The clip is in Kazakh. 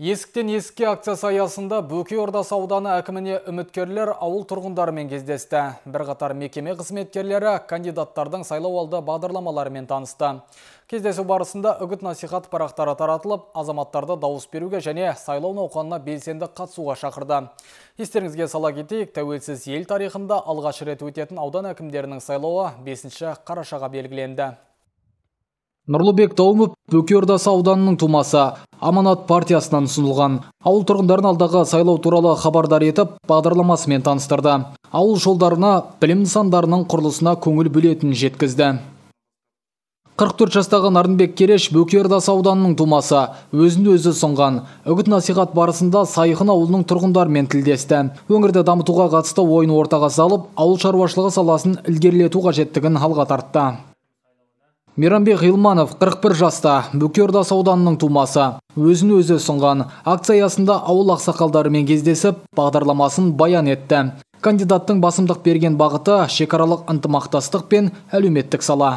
Есіктен есікке акциясы аясында Бөке орда ауданы әкіміне үміткерлер ауыл тұрғындарымен кездесті. Бірқатар мекеме қызметкерлері кандидаттардың сайлау алды бағдырламаларымен танысты. Кездесу барысында үгіт насихат парақтары таратылып, азаматтарды дауыс беруге және сайлау науқанына белсенді қатысуға шақырды. Естеріңізге сала кетейік, тәуелсіз ел тарихында алғаш рет өтетін аудан әкімдерінің сайлауы 5 қарашаға белгіленді нұрлыбек таумов бөкей ордасы ауданының тумасы аманат партиясынан ұсынылған ауыл тұрғындарын алдағы сайлау туралы хабардар етіп бағдарламасымен таныстырды ауыл жолдарына білім нысандарының құрылысына көңіл бөлетінін жеткізді 44 жастағы Нарынбек Кереш Бөкердас ауданының тумасы өзін өзі ұсынған үгіт насихат барысында Сайқын ауылының тұрғындарымен тілдесті. Өңірді дамытуға қатысты ойын ортаға салып, ауыл шаруашылығы саласын ілгерілету қажеттігін алға тартты мейрамбек ғилманов 41 жаста бөкердас ауданының тумасы өзін өзі ұсынған акциясында ауыл ақсақалдарымен кездесіп бағдарламасын баян етті кандидаттың басымдық берген бағыты шекаралық ынтымақтастық пен әлеуметтік сала